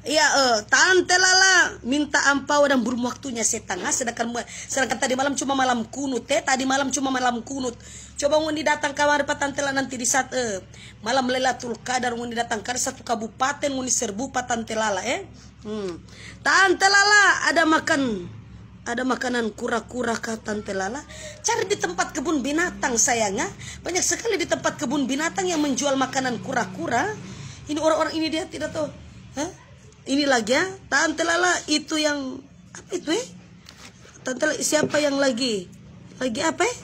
Iya, uh, tante lala minta ampau dan burung waktunya setan. Nah, sedangkan sedangkan tadi malam cuma malam kunut, teh. Ya. Tadi malam cuma malam kunut. Coba ngundi datang kamar pak tante lala nanti di saat uh, malam Lailatul Qadar ngundi datang ke satu kabupaten ngundi serbu pak tante lala eh. Hmm. Tante lala ada makan ada makanan kura-kura kah Tante Lala? Cari di tempat kebun binatang sayangnya. Banyak sekali di tempat kebun binatang yang menjual makanan kura-kura. Ini orang-orang ini dia tidak tahu. Hah? ini lagi ya Tante Lala itu yang apa itu eh Tante Lala, siapa yang lagi lagi apa eh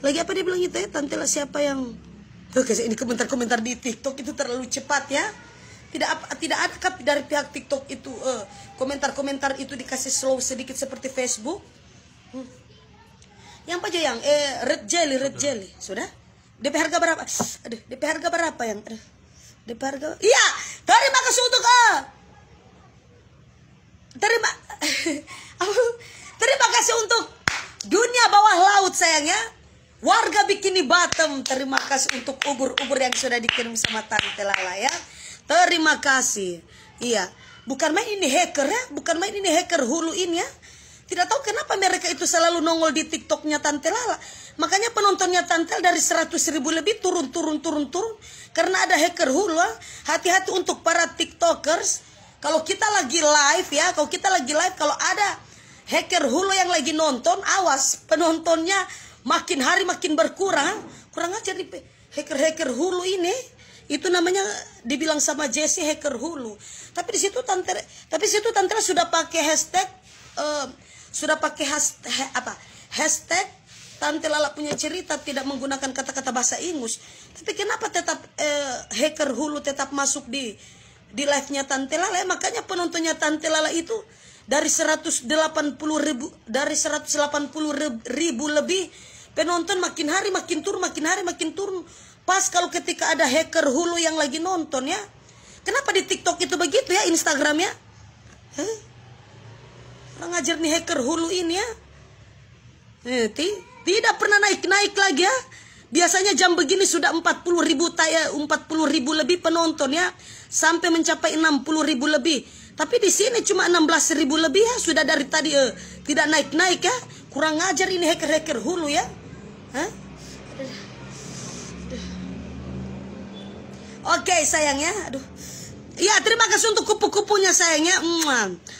lagi apa dia bilang itu eh? Tante Lala siapa yang Oke, ini komentar-komentar di TikTok itu terlalu cepat ya. Tidak apa tidak ada dari pihak TikTok itu eh. komentar-komentar eh, itu dikasih slow sedikit seperti Facebook. Hmm. Yang apa aja yang eh red jelly, red jelly. Sudah? DP harga berapa? Aduh, DP harga berapa yang? Aduh. DP harga. Iya, terima kasih untuk uh, Terima kasih untuk dunia bawah laut sayangnya. Warga Bikini Bottom, terima kasih untuk ubur-ubur yang sudah dikirim sama Tante Lala ya. Terima kasih. Iya, bukan main ini hacker ya, bukan main ini hacker hulu ini ya. Tidak tahu kenapa mereka itu selalu nongol di TikToknya Tante Lala. Makanya penontonnya Tante dari 100 ribu lebih turun, turun, turun, turun. Karena ada hacker hulu, ya. hati-hati untuk para TikTokers kalau kita lagi live ya, kalau kita lagi live, kalau ada hacker hulu yang lagi nonton, awas penontonnya makin hari makin berkurang. Kurang aja di hacker-hacker hulu ini. Itu namanya dibilang sama Jesse hacker hulu. Tapi di situ tante, tapi situ tante sudah pakai hashtag uh, sudah pakai hashtag apa? Hashtag Tante Lala punya cerita tidak menggunakan kata-kata bahasa Inggris. Tapi kenapa tetap uh, hacker hulu tetap masuk di di live-nya Tante Lala eh, makanya penontonnya Tante Lala itu dari 180 ribu dari 180 ribu lebih penonton makin hari makin turun makin hari makin turun pas kalau ketika ada hacker hulu yang lagi nonton ya kenapa di TikTok itu begitu ya Instagramnya Heh? orang ngajar nih hacker hulu ini ya eh, tidak pernah naik naik lagi ya Biasanya jam begini sudah 40 ribu taya, 40 ribu lebih penonton ya. Sampai mencapai 60 ribu lebih. Tapi di sini cuma 16 ribu lebih ya. Sudah dari tadi eh, tidak naik-naik ya. Kurang ajar ini hacker-hacker hulu ya. Hah? Oke okay, sayang ya. Aduh. Ya terima kasih untuk kupu-kupunya sayangnya.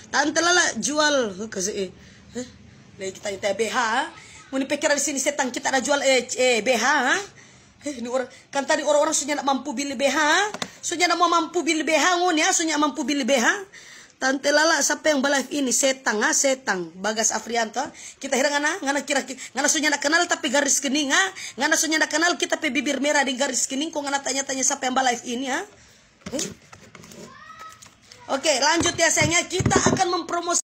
Tante Lala jual. Kasih. Eh, kita TBH mau pikir di sini setan kita ada jual eh, eh BH ha? Eh, ini orang kan tadi orang-orang sunya nak mampu beli BH, sunya nak mau mampu beli BH ngun ya, sunya mampu beli BH. Tante Lala siapa yang balik ini setang ha setang Bagas Afrianto kita hirang, ngana ngana kira ngana sunya nak kenal tapi garis kening ha ngana sunya nak kenal kita pe bibir merah di garis kening kok ngana tanya-tanya siapa yang balik ini ha eh? Oke, lanjut ya sayangnya kita akan mempromosi